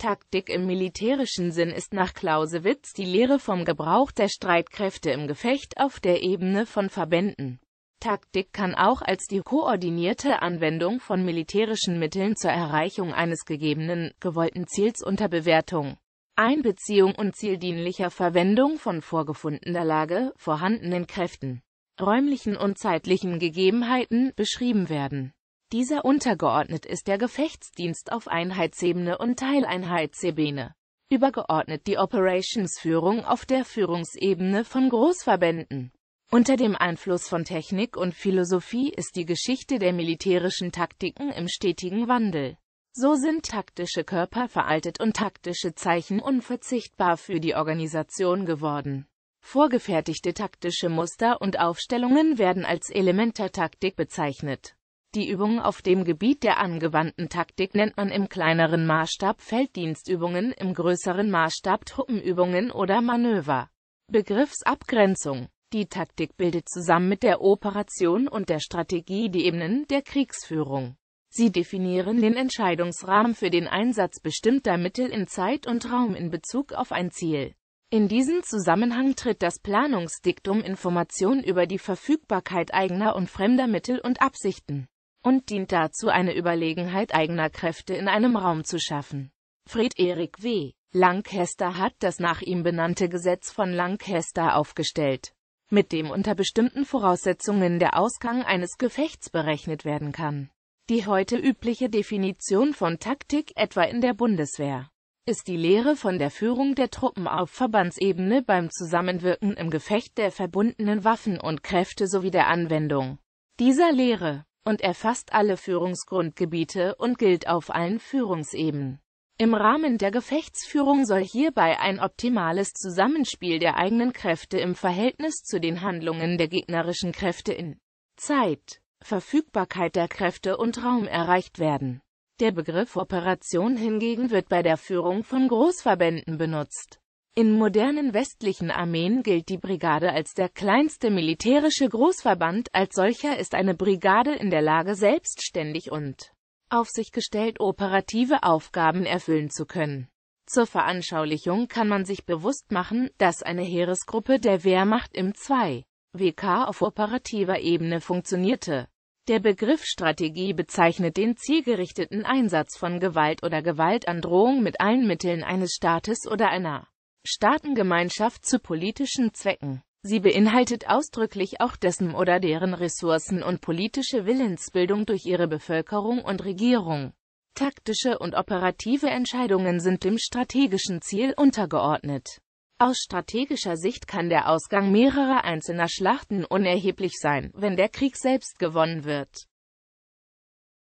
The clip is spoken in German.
Taktik im militärischen Sinn ist nach Clausewitz die Lehre vom Gebrauch der Streitkräfte im Gefecht auf der Ebene von Verbänden. Taktik kann auch als die koordinierte Anwendung von militärischen Mitteln zur Erreichung eines gegebenen, gewollten Ziels unter Bewertung, Einbeziehung und zieldienlicher Verwendung von vorgefundener Lage, vorhandenen Kräften, räumlichen und zeitlichen Gegebenheiten beschrieben werden dieser untergeordnet ist der Gefechtsdienst auf Einheitsebene und Teileinheitsebene. Übergeordnet die Operationsführung auf der Führungsebene von Großverbänden. Unter dem Einfluss von Technik und Philosophie ist die Geschichte der militärischen Taktiken im stetigen Wandel. So sind taktische Körper veraltet und taktische Zeichen unverzichtbar für die Organisation geworden. Vorgefertigte taktische Muster und Aufstellungen werden als Elementartaktik bezeichnet. Die Übungen auf dem Gebiet der angewandten Taktik nennt man im kleineren Maßstab Felddienstübungen, im größeren Maßstab Truppenübungen oder Manöver. Begriffsabgrenzung Die Taktik bildet zusammen mit der Operation und der Strategie die Ebenen der Kriegsführung. Sie definieren den Entscheidungsrahmen für den Einsatz bestimmter Mittel in Zeit und Raum in Bezug auf ein Ziel. In diesem Zusammenhang tritt das Planungsdiktum Information über die Verfügbarkeit eigener und fremder Mittel und Absichten und dient dazu, eine Überlegenheit eigener Kräfte in einem Raum zu schaffen. Fred Erik W. Lancaster hat das nach ihm benannte Gesetz von Lancaster aufgestellt, mit dem unter bestimmten Voraussetzungen der Ausgang eines Gefechts berechnet werden kann. Die heute übliche Definition von Taktik, etwa in der Bundeswehr, ist die Lehre von der Führung der Truppen auf Verbandsebene beim Zusammenwirken im Gefecht der verbundenen Waffen und Kräfte sowie der Anwendung dieser Lehre und erfasst alle Führungsgrundgebiete und gilt auf allen Führungsebenen. Im Rahmen der Gefechtsführung soll hierbei ein optimales Zusammenspiel der eigenen Kräfte im Verhältnis zu den Handlungen der gegnerischen Kräfte in Zeit, Verfügbarkeit der Kräfte und Raum erreicht werden. Der Begriff Operation hingegen wird bei der Führung von Großverbänden benutzt. In modernen westlichen Armeen gilt die Brigade als der kleinste militärische Großverband, als solcher ist eine Brigade in der Lage, selbstständig und auf sich gestellt operative Aufgaben erfüllen zu können. Zur Veranschaulichung kann man sich bewusst machen, dass eine Heeresgruppe der Wehrmacht im 2. WK auf operativer Ebene funktionierte. Der Begriff Strategie bezeichnet den zielgerichteten Einsatz von Gewalt oder Gewaltandrohung mit allen Mitteln eines Staates oder einer Staatengemeinschaft zu politischen Zwecken. Sie beinhaltet ausdrücklich auch dessen oder deren Ressourcen und politische Willensbildung durch ihre Bevölkerung und Regierung. Taktische und operative Entscheidungen sind dem strategischen Ziel untergeordnet. Aus strategischer Sicht kann der Ausgang mehrerer einzelner Schlachten unerheblich sein, wenn der Krieg selbst gewonnen wird.